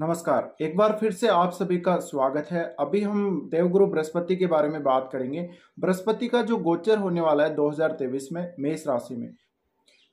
नमस्कार एक बार फिर से आप सभी का स्वागत है अभी हम देवगुरु बृहस्पति के बारे में बात करेंगे बृहस्पति का जो गोचर होने वाला है 2023 में मेष राशि में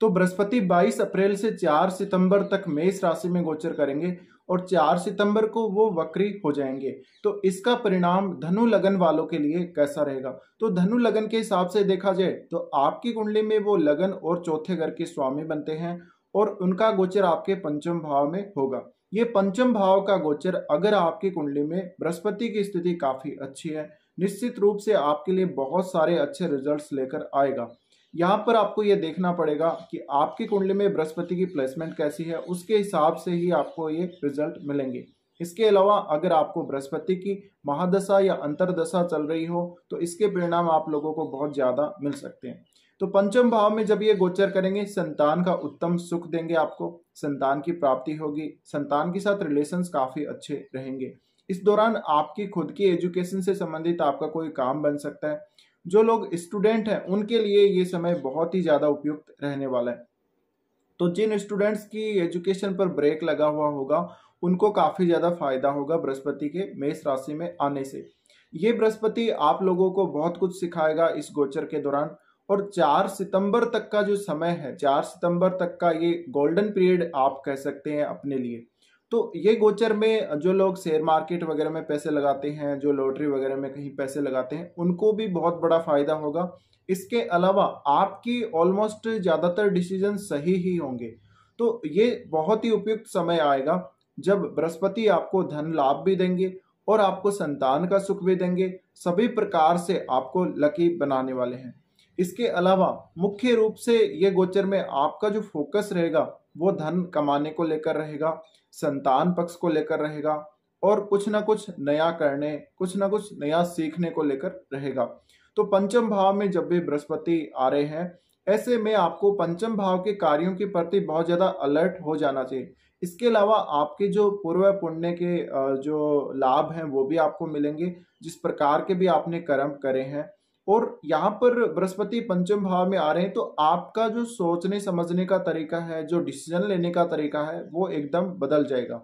तो बृहस्पति 22 अप्रैल से 4 सितंबर तक मेष राशि में गोचर करेंगे और 4 सितंबर को वो वक्री हो जाएंगे तो इसका परिणाम धनु लगन वालों के लिए कैसा रहेगा तो धनु लगन के हिसाब से देखा जाए तो आपकी कुंडली में वो लगन और चौथे घर के स्वामी बनते हैं और उनका गोचर आपके पंचम भाव में होगा ये पंचम भाव का गोचर अगर आपकी कुंडली में बृहस्पति की स्थिति काफी अच्छी है निश्चित रूप से आपके लिए बहुत सारे अच्छे रिजल्ट्स लेकर आएगा यहाँ पर आपको ये देखना पड़ेगा कि आपकी कुंडली में बृहस्पति की प्लेसमेंट कैसी है उसके हिसाब से ही आपको ये रिजल्ट मिलेंगे इसके अलावा अगर आपको बृहस्पति की महादशा या अंतरदशा चल रही हो तो इसके परिणाम आप लोगों को बहुत ज़्यादा मिल सकते हैं तो पंचम भाव में जब ये गोचर करेंगे संतान का उत्तम सुख देंगे आपको संतान की प्राप्ति होगी संतान के साथ रिलेशंस काफ़ी अच्छे रहेंगे इस दौरान आपकी खुद की एजुकेशन से संबंधित आपका कोई काम बन सकता है जो लोग स्टूडेंट हैं उनके लिए ये समय बहुत ही ज़्यादा उपयुक्त रहने वाला है तो जिन स्टूडेंट्स की एजुकेशन पर ब्रेक लगा हुआ होगा उनको काफ़ी ज़्यादा फायदा होगा बृहस्पति के मेष राशि में आने से ये बृहस्पति आप लोगों को बहुत कुछ सिखाएगा इस गोचर के दौरान और 4 सितंबर तक का जो समय है 4 सितंबर तक का ये गोल्डन पीरियड आप कह सकते हैं अपने लिए तो ये गोचर में जो लोग शेयर मार्केट वगैरह में पैसे लगाते हैं जो लॉटरी वगैरह में कहीं पैसे लगाते हैं उनको भी बहुत बड़ा फ़ायदा होगा इसके अलावा आपकी ऑलमोस्ट ज़्यादातर डिसीजन सही ही होंगे तो ये बहुत ही उपयुक्त समय आएगा जब बृहस्पति आपको धन लाभ भी देंगे और आपको संतान का सुख भी देंगे सभी प्रकार से आपको लकी बनाने वाले हैं इसके अलावा मुख्य रूप से ये गोचर में आपका जो फोकस रहेगा वो धन कमाने को लेकर रहेगा संतान पक्ष को लेकर रहेगा और कुछ ना कुछ नया करने कुछ ना कुछ नया सीखने को लेकर रहेगा तो पंचम भाव में जब भी बृहस्पति आ रहे हैं ऐसे में आपको पंचम भाव के कार्यों के प्रति बहुत ज़्यादा अलर्ट हो जाना चाहिए इसके अलावा आपके जो पूर्व पुण्य के जो लाभ हैं वो भी आपको मिलेंगे जिस प्रकार के भी आपने कर्म करे हैं और यहाँ पर बृहस्पति पंचम भाव में आ रहे हैं तो आपका जो सोचने समझने का तरीका है जो डिसीजन लेने का तरीका है वो एकदम बदल जाएगा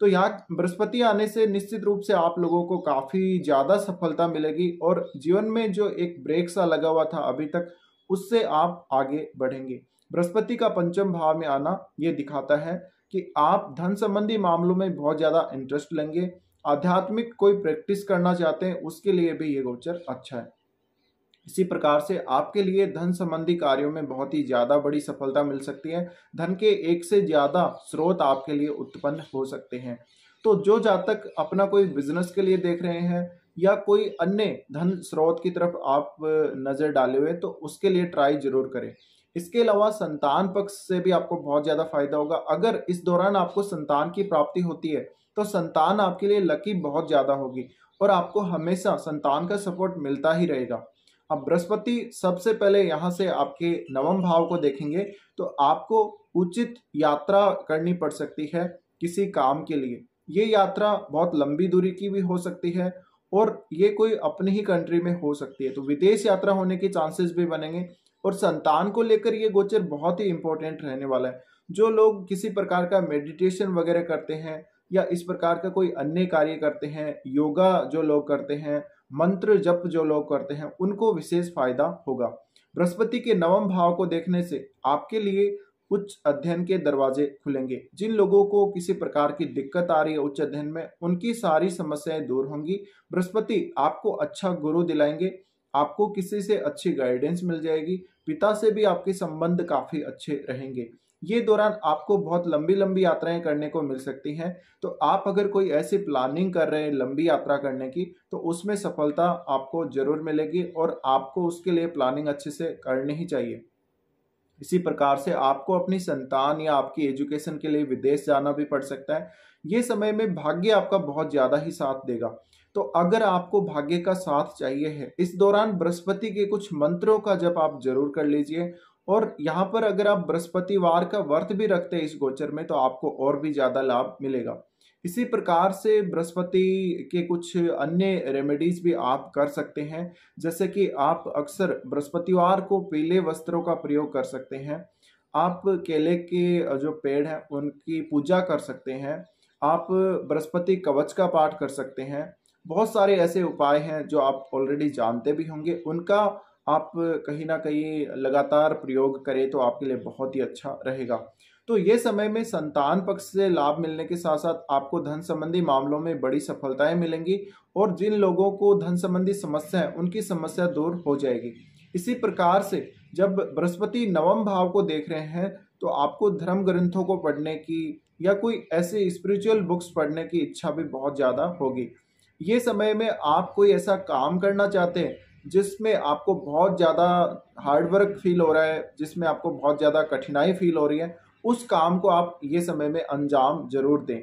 तो यहाँ बृहस्पति आने से निश्चित रूप से आप लोगों को काफ़ी ज़्यादा सफलता मिलेगी और जीवन में जो एक ब्रेक सा लगा हुआ था अभी तक उससे आप आगे बढ़ेंगे बृहस्पति का पंचम भाव में आना ये दिखाता है कि आप धन संबंधी मामलों में बहुत ज़्यादा इंटरेस्ट लेंगे आध्यात्मिक कोई प्रैक्टिस करना चाहते हैं उसके लिए भी ये गोचर अच्छा है इसी प्रकार से आपके लिए धन संबंधी कार्यों में बहुत ही ज़्यादा बड़ी सफलता मिल सकती है धन के एक से ज़्यादा स्रोत आपके लिए उत्पन्न हो सकते हैं तो जो जातक अपना कोई बिजनेस के लिए देख रहे हैं या कोई अन्य धन स्रोत की तरफ आप नज़र डाले हुए तो उसके लिए ट्राई जरूर करें इसके अलावा संतान पक्ष से भी आपको बहुत ज़्यादा फायदा होगा अगर इस दौरान आपको संतान की प्राप्ति होती है तो संतान आपके लिए लकी बहुत ज़्यादा होगी और आपको हमेशा संतान का सपोर्ट मिलता ही रहेगा अब बृहस्पति सबसे पहले यहाँ से आपके नवम भाव को देखेंगे तो आपको उचित यात्रा करनी पड़ सकती है किसी काम के लिए ये यात्रा बहुत लंबी दूरी की भी हो सकती है और ये कोई अपनी ही कंट्री में हो सकती है तो विदेश यात्रा होने के चांसेस भी बनेंगे और संतान को लेकर ये गोचर बहुत ही इंपॉर्टेंट रहने वाला है जो लोग किसी प्रकार का मेडिटेशन वगैरह करते हैं या इस प्रकार का कोई अन्य कार्य करते हैं योगा जो लोग करते हैं मंत्र जप जो लोग करते हैं उनको विशेष फायदा होगा बृहस्पति के नवम भाव को देखने से आपके लिए उच्च अध्ययन के दरवाजे खुलेंगे जिन लोगों को किसी प्रकार की दिक्कत आ रही है उच्च अध्ययन में उनकी सारी समस्याएं दूर होंगी बृहस्पति आपको अच्छा गुरु दिलाएंगे आपको किसी से अच्छी गाइडेंस मिल जाएगी पिता से भी आपके संबंध काफी अच्छे रहेंगे ये दौरान आपको बहुत लंबी लंबी यात्राएं करने को मिल सकती हैं तो आप अगर कोई ऐसी प्लानिंग कर रहे हैं लंबी यात्रा करने की तो उसमें सफलता आपको जरूर मिलेगी और आपको उसके लिए प्लानिंग अच्छे से करनी ही चाहिए इसी प्रकार से आपको अपनी संतान या आपकी एजुकेशन के लिए विदेश जाना भी पड़ सकता है ये समय में भाग्य आपका बहुत ज़्यादा ही साथ देगा तो अगर आपको भाग्य का साथ चाहिए है इस दौरान बृहस्पति के कुछ मंत्रों का जब आप जरूर कर लीजिए और यहाँ पर अगर आप बृहस्पतिवार का व्रत भी रखते हैं इस गोचर में तो आपको और भी ज़्यादा लाभ मिलेगा इसी प्रकार से बृहस्पति के कुछ अन्य रेमेडीज भी आप कर सकते हैं जैसे कि आप अक्सर बृहस्पतिवार को पीले वस्त्रों का प्रयोग कर सकते हैं आप केले के जो पेड़ हैं उनकी पूजा कर सकते हैं आप बृहस्पति कवच का पाठ कर सकते हैं बहुत सारे ऐसे उपाय हैं जो आप ऑलरेडी जानते भी होंगे उनका आप कहीं ना कहीं लगातार प्रयोग करें तो आपके लिए बहुत ही अच्छा रहेगा तो ये समय में संतान पक्ष से लाभ मिलने के साथ साथ आपको धन संबंधी मामलों में बड़ी सफलताएं मिलेंगी और जिन लोगों को धन संबंधी समस्या है उनकी समस्या दूर हो जाएगी इसी प्रकार से जब बृहस्पति नवम भाव को देख रहे हैं तो आपको धर्म ग्रंथों को पढ़ने की या कोई ऐसे स्पिरिचुअल बुक्स पढ़ने की इच्छा भी बहुत ज़्यादा होगी ये समय में आप कोई ऐसा काम करना चाहते हैं जिसमें आपको बहुत ज़्यादा हार्डवर्क फील हो रहा है जिसमें आपको बहुत ज़्यादा कठिनाई फील हो रही है उस काम को आप ये समय में अंजाम जरूर दें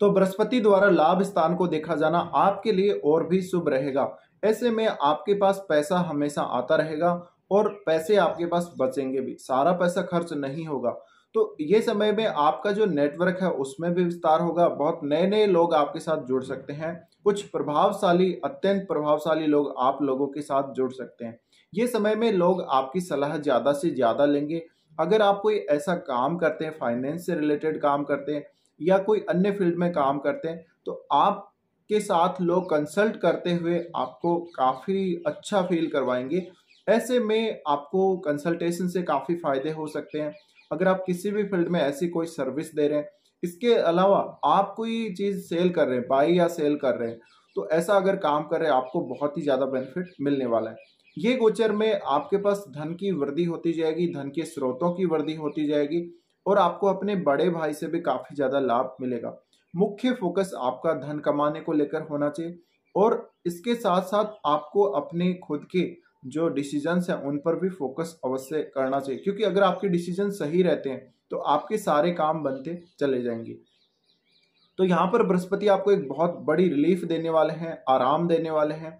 तो बृहस्पति द्वारा लाभ स्थान को देखा जाना आपके लिए और भी शुभ रहेगा ऐसे में आपके पास पैसा हमेशा आता रहेगा और पैसे आपके पास बचेंगे भी सारा पैसा खर्च नहीं होगा तो ये समय में आपका जो नेटवर्क है उसमें भी विस्तार होगा बहुत नए नए लोग आपके साथ जुड़ सकते हैं कुछ प्रभावशाली अत्यंत प्रभावशाली लोग आप लोगों के साथ जुड़ सकते हैं ये समय में लोग आपकी सलाह ज़्यादा से ज़्यादा लेंगे अगर आप कोई ऐसा काम करते हैं फाइनेंस से रिलेटेड काम करते हैं या कोई अन्य फील्ड में काम करते हैं तो आप के साथ लोग कंसल्ट करते हुए आपको काफ़ी अच्छा फील करवाएंगे ऐसे में आपको कंसल्टेशन से काफ़ी फ़ायदे हो सकते हैं अगर आप किसी भी फील्ड में ऐसी कोई सर्विस दे रहे हैं इसके अलावा आप कोई चीज़ सेल कर रहे हैं बाई या सेल कर रहे हैं तो ऐसा अगर काम कर रहे हैं आपको बहुत ही ज़्यादा बेनिफिट मिलने वाला है ये गोचर में आपके पास धन की वृद्धि होती जाएगी धन के स्रोतों की वृद्धि होती जाएगी और आपको अपने बड़े भाई से भी काफ़ी ज़्यादा लाभ मिलेगा मुख्य फोकस आपका धन कमाने को लेकर होना चाहिए और इसके साथ साथ आपको अपने खुद के जो डिसीजंस हैं उन पर भी फोकस अवश्य करना चाहिए क्योंकि अगर आपके डिसीजन सही रहते हैं तो आपके सारे काम बनते चले जाएंगे तो यहाँ पर बृहस्पति आपको एक बहुत बड़ी रिलीफ देने वाले हैं आराम देने वाले हैं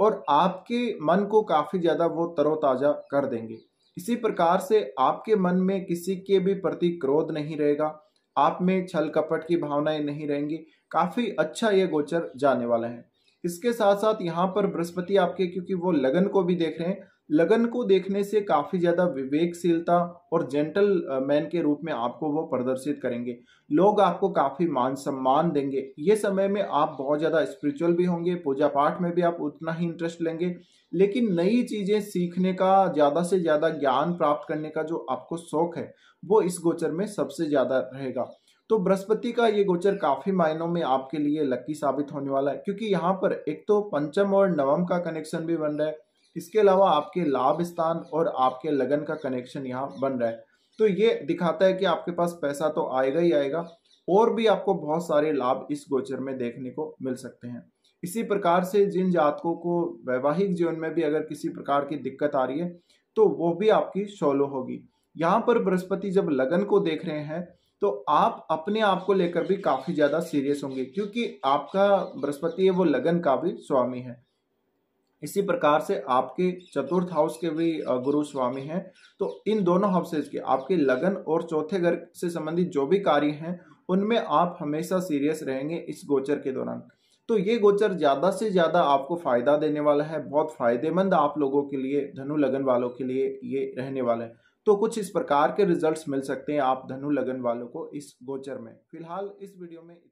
और आपके मन को काफ़ी ज़्यादा वो तरोताज़ा कर देंगे इसी प्रकार से आपके मन में किसी के भी प्रति क्रोध नहीं रहेगा आप में छल कपट की भावनाएं नहीं रहेंगी काफ़ी अच्छा ये गोचर जाने वाला है इसके साथ साथ यहाँ पर बृहस्पति आपके क्योंकि वो लगन को भी देख रहे हैं लगन को देखने से काफ़ी ज़्यादा विवेकशीलता और जेंटल मैन के रूप में आपको वो प्रदर्शित करेंगे लोग आपको काफ़ी मान सम्मान देंगे ये समय में आप बहुत ज़्यादा स्पिरिचुअल भी होंगे पूजा पाठ में भी आप उतना ही इंटरेस्ट लेंगे लेकिन नई चीज़ें सीखने का ज़्यादा से ज़्यादा ज्ञान प्राप्त करने का जो आपको शौक है वो इस गोचर में सबसे ज़्यादा रहेगा तो बृहस्पति का ये गोचर काफी मायनों में आपके लिए लकी साबित होने वाला है क्योंकि यहाँ पर एक तो पंचम और नवम का कनेक्शन भी बन रहा है इसके अलावा आपके लाभ स्थान और आपके लगन का कनेक्शन यहाँ बन रहा है तो ये दिखाता है कि आपके पास पैसा तो आएगा ही आएगा और भी आपको बहुत सारे लाभ इस गोचर में देखने को मिल सकते हैं इसी प्रकार से जिन जातकों को वैवाहिक जीवन में भी अगर किसी प्रकार की दिक्कत आ रही है तो वो भी आपकी शोलो होगी यहाँ पर बृहस्पति जब लगन को देख रहे हैं तो आप अपने आप को लेकर भी काफ़ी ज़्यादा सीरियस होंगे क्योंकि आपका बृहस्पति है वो लगन का भी स्वामी है इसी प्रकार से आपके चतुर्थ हाउस के भी गुरु स्वामी हैं तो इन दोनों हाउसेज के आपके लगन और चौथे घर से संबंधित जो भी कार्य हैं उनमें आप हमेशा सीरियस रहेंगे इस गोचर के दौरान तो ये गोचर ज़्यादा से ज़्यादा आपको फ़ायदा देने वाला है बहुत फ़ायदेमंद आप लोगों के लिए धनु लगन वालों के लिए ये रहने वाला है तो कुछ इस प्रकार के रिजल्ट्स मिल सकते हैं आप धनु लगन वालों को इस गोचर में फिलहाल इस वीडियो में